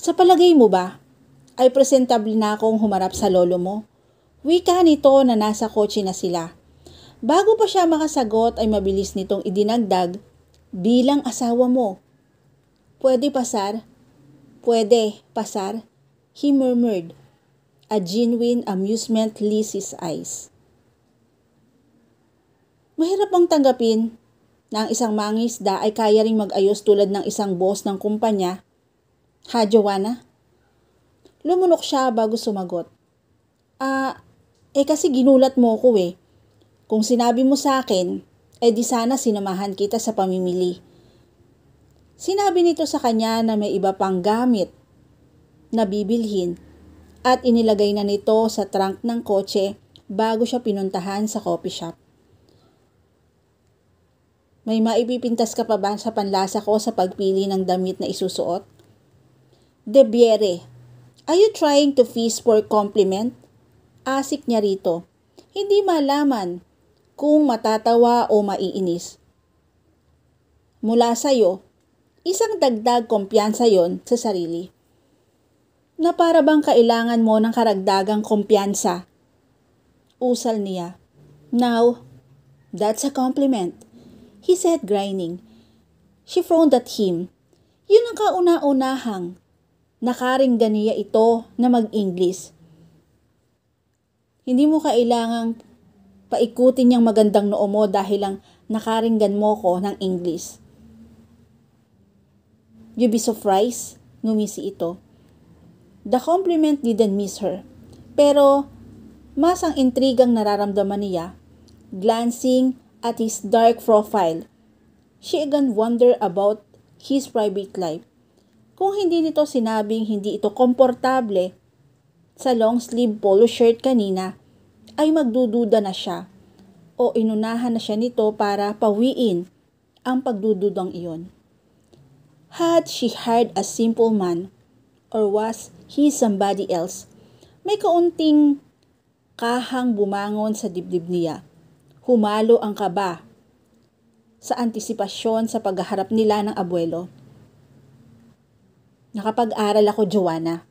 sa palagay mo ba, ay presentable na akong humarap sa lolo mo? Wika nito na nasa kotse na sila. Bago pa siya makasagot ay mabilis nitong idinagdag, bilang asawa mo. Pwede pasar? Pwede pasar? He murmured. A genuine amusement leased his eyes. Mahirap ang tanggapin na ang isang mangisda ay kaya ring mag-ayos tulad ng isang boss ng kumpanya Ha, Joanna? Lumunok siya bago sumagot. Ah, eh kasi ginulat mo ko eh. Kung sinabi mo sa akin, eh di sana sinamahan kita sa pamimili. Sinabi nito sa kanya na may iba pang gamit na bibilhin at inilagay na nito sa trunk ng kotse bago siya pinuntahan sa coffee shop. May maipipintas ka pa ba sa panlasa ko sa pagpili ng damit na isusuot? De Biere, are you trying to feast for compliment? Asik niya rito. Hindi malaman kung matatawa o maiinis. Mula sa'yo, isang dagdag kumpiyansa yon sa sarili. Na para bang kailangan mo ng karagdagang kumpiyansa? Usal niya. Now, that's a compliment, he said grinding. She frowned at him. Yun ang kauna-unahang nakaringgan niya ito na mag-English. Hindi mo kailangang paikutin niyang magandang noo mo dahil lang nakaringgan mo ko ng English. You be surprised, numisi ito. The compliment didn't miss her. Pero mas ang intrigang nararamdaman niya, glancing at his dark profile. She again wonder about his private life. Kung hindi nito sinabing hindi ito komportable sa long sleeve polo shirt kanina, ay magdududa na siya o inunahan na siya nito para pawiin ang pagdududang iyon. Had she hired a simple man, or was he somebody else, may kaunting kahang bumangon sa dibdib niya. Humalo ang kaba sa antisipasyon sa pagharap nila ng abuelo. Nakapag-aral ako, Joanna.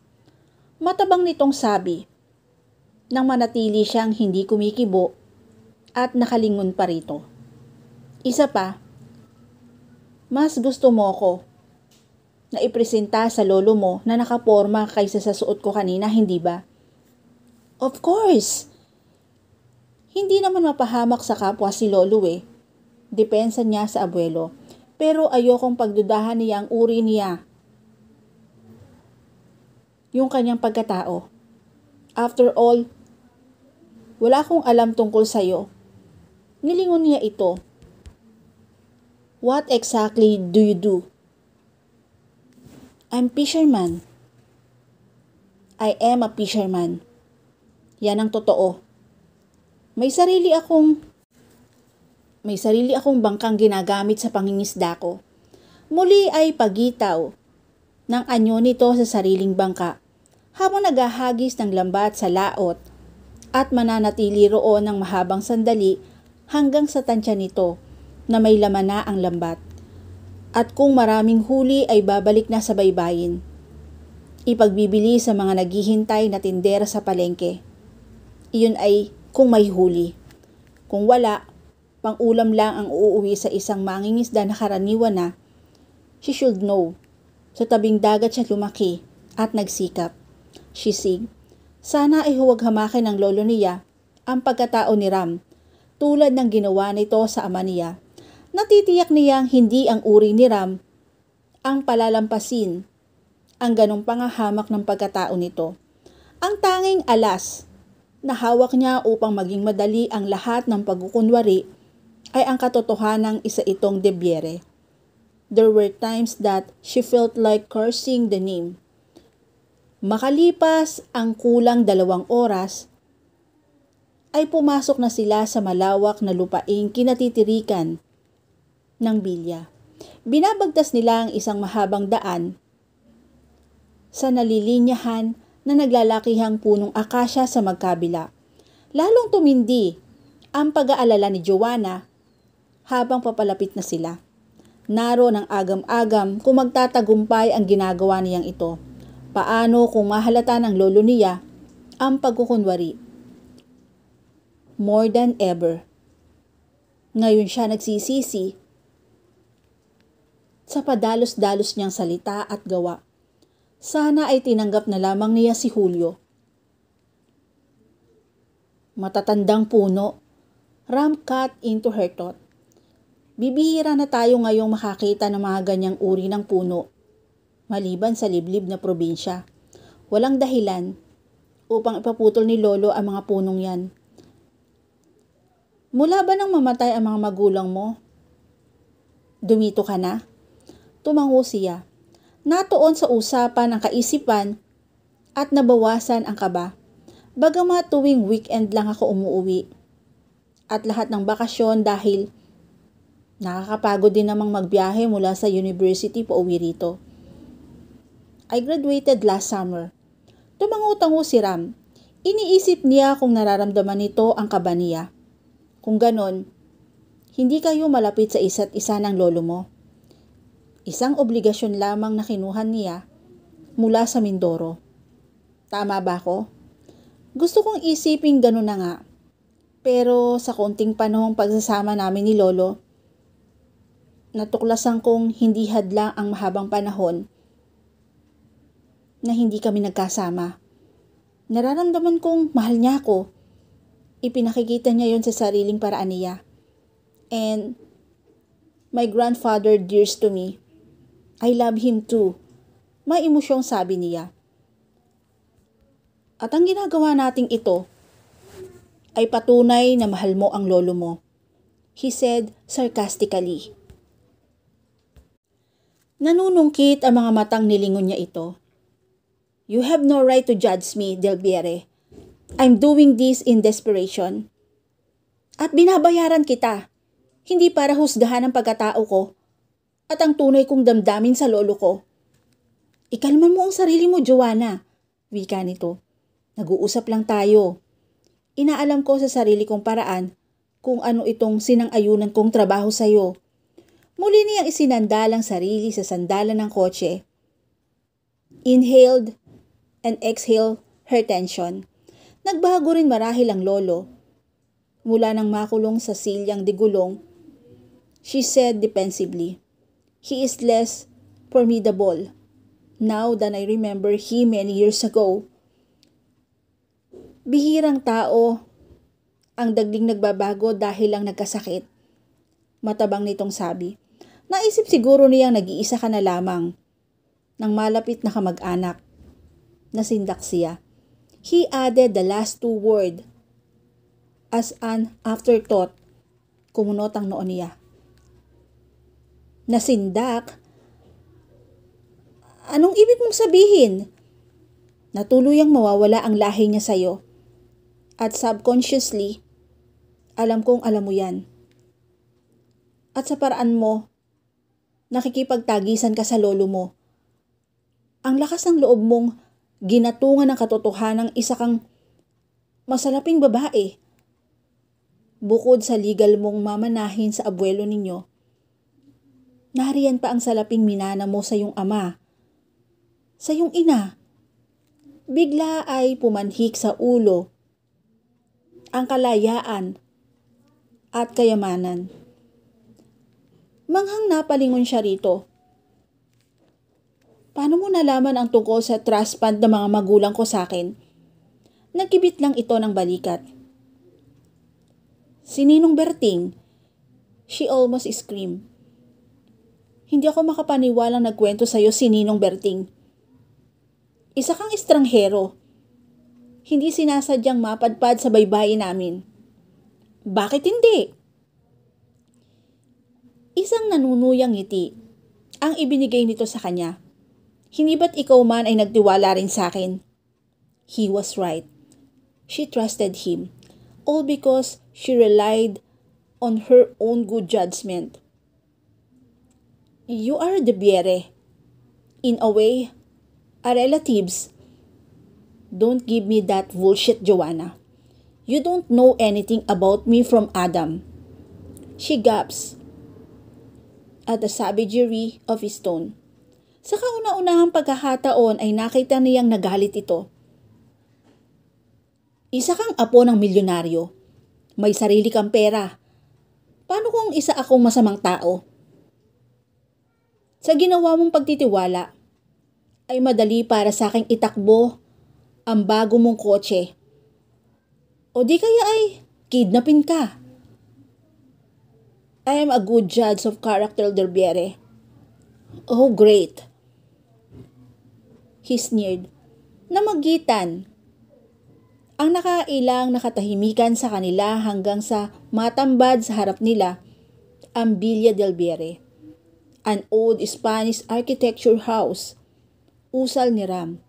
Matabang nitong sabi, nang manatili siyang hindi kumikibo at nakalingon pa rito. Isa pa, mas gusto mo ko na ipresenta sa lolo mo na nakaporma kaysa sa suot ko kanina, hindi ba? Of course! Hindi naman mapahamak sa kapwa si lolo eh. Depensa niya sa abuelo. Pero ayokong pagdudahan niya ang uri niya yung kanyang pagkatao. After all, wala akong alam tungkol sa iyo. Nilingon niya ito. What exactly do you do? I'm fisherman. I am a fisherman. Yan ang totoo. May sarili akong may sarili akong bangkang ginagamit sa pangingisda ko. Muli ay pagitaw, ng anyo nito sa sariling bangka habang naghahagis ng lambat sa laot at mananatili roon ng mahabang sandali hanggang sa tansya nito na may laman na ang lambat. At kung maraming huli ay babalik na sa baybayin. Ipagbibili sa mga naghihintay na tindera sa palengke. Iyon ay kung may huli. Kung wala, pang ulam lang ang uuwi sa isang mangingisda na karaniwan na. She should know sa tabing dagat siya lumaki at nagsikap. Shisig, sana ay huwag hamakin ng lolo niya ang pagkatao ni Ram tulad ng ginawa nito sa ama niya. Natitiyak niyang hindi ang uri ni Ram ang palalampasin ang ganong pangahamak ng pagkatao nito. Ang tanging alas na hawak niya upang maging madali ang lahat ng pagkukunwari ay ang katotohanan ng isa itong debyere. There were times that she felt like cursing the name. Makalipas ang kulang dalawang oras, ay pumasok na sila sa malawak na lupaing kinatitirikan ng bilya. Binabagtas nila ang isang mahabang daan sa nalilinyahan na naglalakihang punong akasya sa magkabila. Lalong tumindi ang pag-aalala ni Joanna habang papalapit na sila. Naro ng agam-agam kung magtatagumpay ang ginagawa niyang ito. Paano kung mahalata ng lolo niya ang pagkukunwari? More than ever. Ngayon siya nagsisisi sa padalos-dalos niyang salita at gawa. Sana ay tinanggap na lamang niya si Julio. Matatandang puno, Ram cut into her thought. Bibihira na tayo ngayong makakita ng mga ganyang uri ng puno, maliban sa liblib na probinsya. Walang dahilan upang ipaputol ni Lolo ang mga punong yan. Mula ba nang mamatay ang mga magulang mo? Dumito ka na? Tumango siya. Natuon sa usapan ang kaisipan at nabawasan ang kaba. Bagama tuwing weekend lang ako umuwi. At lahat ng bakasyon dahil Nakakapagod din namang magbiyahe mula sa university pa uwi rito. I graduated last summer. Tumangutango si Ram. Iniisip niya kung nararamdaman nito ang kaba niya. Kung ganon, hindi kayo malapit sa isa't isa ng lolo mo. Isang obligasyon lamang na kinuhan niya mula sa Mindoro. Tama ba ako? Gusto kong isipin ganun na nga. Pero sa konting panahong pagsasama namin ni Lolo, natuklasan kong hindi hadla ang mahabang panahon na hindi kami nagkasama. Nararamdaman kong mahal niya ako. Ipinakikita niya yon sa sariling paraan niya. And my grandfather dears to me. I love him too. May emosyong sabi niya. At ang ginagawa nating ito ay patunay na mahal mo ang lolo mo. He said sarcastically. Nanunungkit ang mga matang nilingon niya ito. You have no right to judge me, Delbiere. I'm doing this in desperation. At binabayaran kita. Hindi para husgahan ang pagkatao ko at ang tunay kong damdamin sa lolo ko. Ikalma mo ang sarili mo, Joanna. Wika nito. Nag-uusap lang tayo. Inaalam ko sa sarili kong paraan kung ano itong sinang-ayunan kong trabaho sa'yo. Muli niyang isinandal ang sarili sa sandalan ng kotse. Inhaled and exhaled her tension. Nagbago rin marahil ang lolo. Mula nang makulong sa silyang digulong, she said defensively, He is less formidable now than I remember he many years ago. Bihirang tao ang dagding nagbabago dahil lang nagkasakit. Matabang nitong sabi. Naisip siguro niyang nag-iisa ka na lamang. Nang malapit na kamag-anak, na siya. He added the last two word as an afterthought. Kumunot ang noon niya. Nasindak? Anong ibig mong sabihin? Natuloy ang mawawala ang lahi niya sa'yo. At subconsciously, alam kong alam mo yan. At sa paraan mo, nakikipagtagisan ka sa lolo mo. Ang lakas ng loob mong ginatungan ng katotohanan ng isa kang masalaping babae. Bukod sa legal mong mamanahin sa abuelo ninyo, nariyan pa ang salaping minana mo sa iyong ama, sa iyong ina. Bigla ay pumanhik sa ulo ang kalayaan at kayamanan. Manghang napalingon siya rito. Paano mo nalaman ang tungkol sa trust fund ng mga magulang ko sa akin? Nagkibit lang ito ng balikat. Si Ninong Berting, she almost screamed. Hindi ako makapaniwalang nagkwento sa'yo si Ninong Berting. Isa kang estranghero. Hindi sinasadyang mapadpad sa baybayin namin. Bakit hindi? isang nanunuyang ngiti ang ibinigay nito sa kanya. Hindi ba't ikaw man ay nagtiwala rin sa akin? He was right. She trusted him, all because she relied on her own good judgment. You are the biere. In a way, are relatives. Don't give me that bullshit, Joanna. You don't know anything about me from Adam. She gasps at the savagery of his tone. Sa kauna-unahang pagkakataon ay nakita niyang nagalit ito. Isa kang apo ng milyonaryo. May sarili kang pera. Paano kung isa akong masamang tao? Sa ginawa mong pagtitiwala, ay madali para sa akin itakbo ang bago mong kotse. O di kaya ay kidnapin ka I am a good judge of character, Derbiere. Oh, great. He sneered. Namagitan. Ang nakailang nakatahimikan sa kanila hanggang sa matambad sa harap nila ang Villa del Biere, an old Spanish architecture house, usal ni Ram,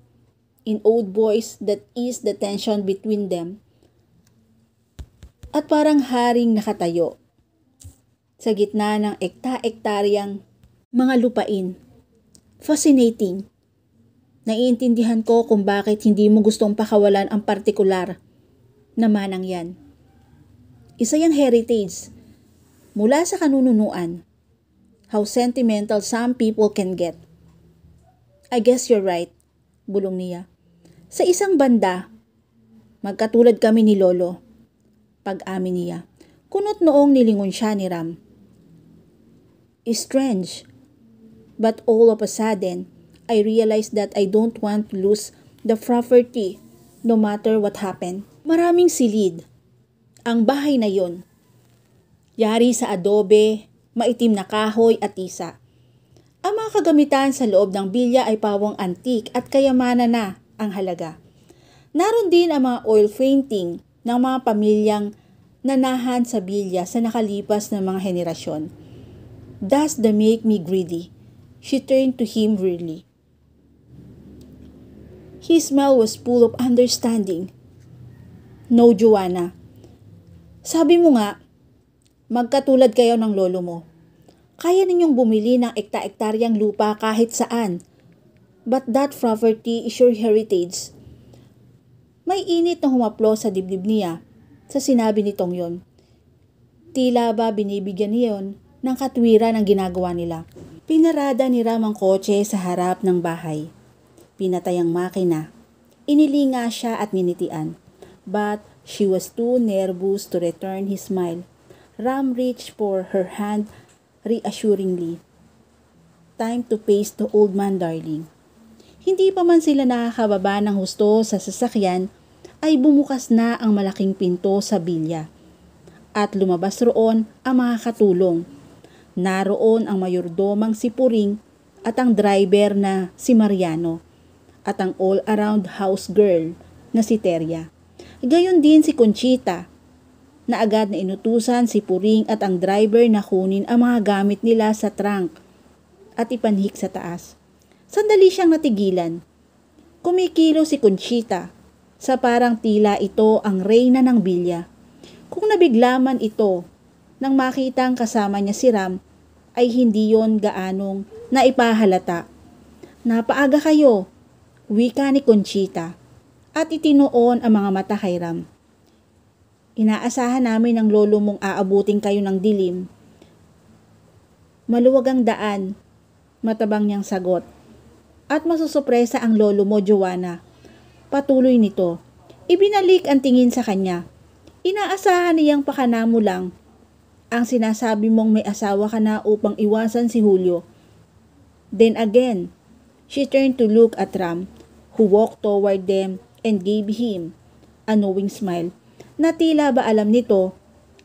in old voice that is the tension between them, at parang haring nakatayo sa gitna ng ekta-ektaryang mga lupain. Fascinating. Naiintindihan ko kung bakit hindi mo gustong pakawalan ang partikular na manang yan. Isa yung heritage mula sa kanununuan. How sentimental some people can get. I guess you're right, bulong niya. Sa isang banda, magkatulad kami ni Lolo. Pag-amin niya. Kunot noong nilingon siya ni Ram strange. But all of a sudden, I realized that I don't want to lose the property no matter what happened. Maraming silid. Ang bahay na yon. Yari sa adobe, maitim na kahoy at isa. Ang mga kagamitan sa loob ng bilya ay pawang antik at kayamanan na ang halaga. Naroon din ang mga oil painting ng mga pamilyang nanahan sa bilya sa nakalipas ng mga henerasyon. Does the make me greedy? She turned to him really. His smile was full of understanding. No, Joanna. Sabi mo nga, magkatulad kayo ng lolo mo. Kaya ninyong bumili ng ekta-ektaryang lupa kahit saan. But that property is your heritage. May init na humaplo sa dibdib niya sa sinabi nitong yon. Tila ba binibigyan niyon ng katwiran ang ginagawa nila. Pinarada ni Ram ang kotse sa harap ng bahay. Pinatay ang makina. Inilinga siya at minitian. But she was too nervous to return his smile. Ram reached for her hand reassuringly. Time to face the old man, darling. Hindi pa man sila nakakababa ng husto sa sasakyan, ay bumukas na ang malaking pinto sa bilya. At lumabas roon ang mga katulong Naroon ang mayordomang si Puring at ang driver na si Mariano at ang all-around house girl na si Teria. Gayon din si Conchita na agad na inutusan si Puring at ang driver na kunin ang mga gamit nila sa trunk at ipanhik sa taas. Sandali siyang natigilan. Kumikilo si Conchita sa parang tila ito ang reyna ng bilya. Kung nabiglaman ito nang makita ang kasama niya si Ram ay hindi yon gaanong naipahalata. Napaaga kayo, wika ni Conchita, at itinoon ang mga mata kay Ram. Inaasahan namin ng lolo mong aabutin kayo ng dilim. Maluwag ang daan, matabang niyang sagot. At masusupresa ang lolo mo, Joanna. Patuloy nito. Ibinalik ang tingin sa kanya. Inaasahan niyang pakanamo lang ang sinasabi mong may asawa ka na upang iwasan si Julio. Then again, she turned to look at Ram, who walked toward them and gave him a knowing smile na tila ba alam nito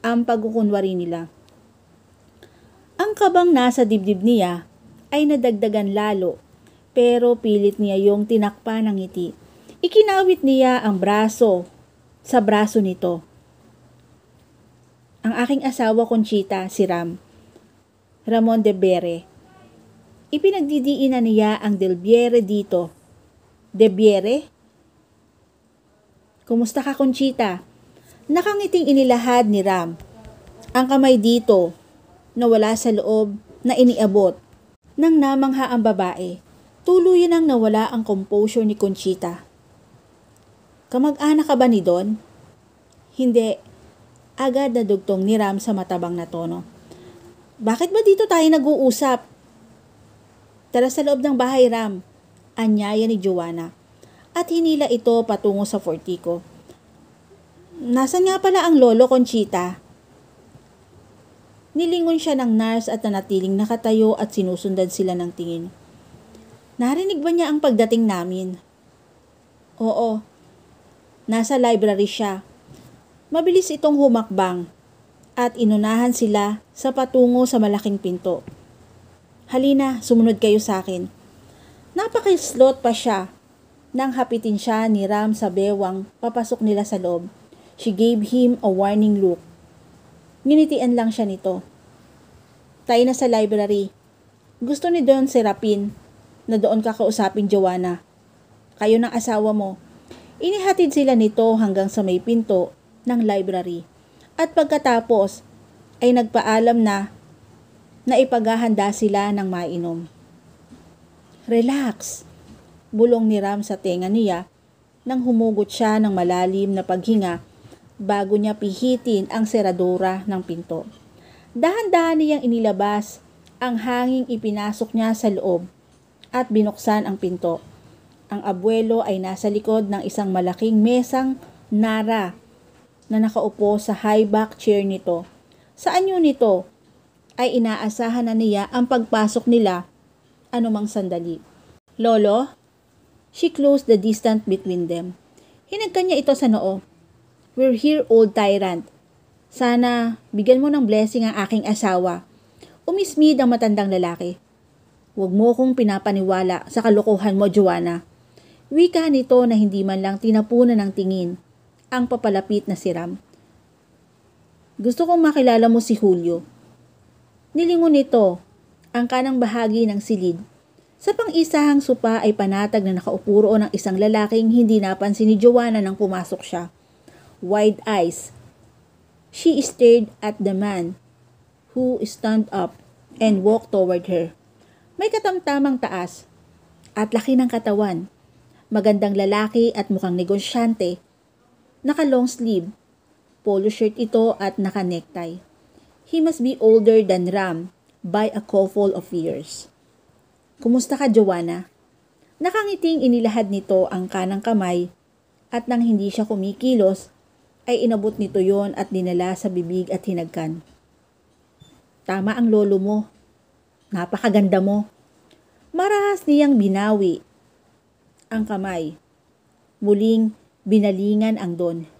ang pagkukunwari nila. Ang kabang nasa dibdib niya ay nadagdagan lalo pero pilit niya yung tinakpan ng ngiti. Ikinawit niya ang braso sa braso nito ang aking asawa Conchita, si Ram, Ramon de Bere. Ipinagdidiin na niya ang Del Biere dito. De Biere? Kumusta ka Conchita? Nakangiting inilahad ni Ram. Ang kamay dito, nawala sa loob, na iniabot. Nang namangha ang babae, tuluyan ang nawala ang composure ni Conchita. Kamag-anak ka ba ni Don? Hindi, Agad na dugtong ni Ram sa matabang na tono. Bakit ba dito tayo nag-uusap? Tara sa loob ng bahay, Ram. Anyaya ni Joanna. At hinila ito patungo sa fortiko. Nasaan nga pala ang lolo, Conchita? Nilingon siya ng nurse at nanatiling nakatayo at sinusundan sila ng tingin. Narinig ba niya ang pagdating namin? Oo. Nasa library siya. Mabilis itong humakbang at inunahan sila sa patungo sa malaking pinto. Halina, sumunod kayo sa akin. Napakislot pa siya nang hapitin siya ni Ram sa bewang papasok nila sa loob. She gave him a warning look. Nginitian lang siya nito. Tayo na sa library. Gusto ni Don Serapin na doon kakausapin Joanna. Kayo ng asawa mo. Inihatid sila nito hanggang sa may pinto ng library. At pagkatapos ay nagpaalam na na ipaghahanda sila ng mainom. Relax, bulong ni Ram sa tenga niya nang humugot siya ng malalim na paghinga bago niya pihitin ang seradura ng pinto. Dahan-dahan niyang inilabas ang hanging ipinasok niya sa loob at binuksan ang pinto. Ang abuelo ay nasa likod ng isang malaking mesang nara na nakaupo sa high back chair nito. Sa anyo nito ay inaasahan na niya ang pagpasok nila anumang sandali. Lolo, she closed the distance between them. Hinagka niya ito sa noo. We're here, old tyrant. Sana bigyan mo ng blessing ang aking asawa. Umismid ang matandang lalaki. Huwag mo akong pinapaniwala sa kalokohan mo, Joanna. Wika nito na hindi man lang tinapunan ng tingin ang papalapit na si Ram. Gusto kong makilala mo si Julio. Nilingon nito ang kanang bahagi ng silid. Sa pang-isahang supa ay panatag na nakaupo roon ang isang lalaking hindi napansin ni Joanna nang pumasok siya. Wide eyes. She stared at the man who stood up and walked toward her. May katamtamang taas at laki ng katawan. Magandang lalaki at mukhang negosyante Naka long sleeve, polo shirt ito at naka necktie. He must be older than Ram by a couple of years. Kumusta ka, Joanna? Nakangiting inilahad nito ang kanang kamay at nang hindi siya kumikilos, ay inabot nito yon at dinala sa bibig at hinagkan. Tama ang lolo mo. Napakaganda mo. Marahas niyang binawi ang kamay. Muling binalingan ang Don.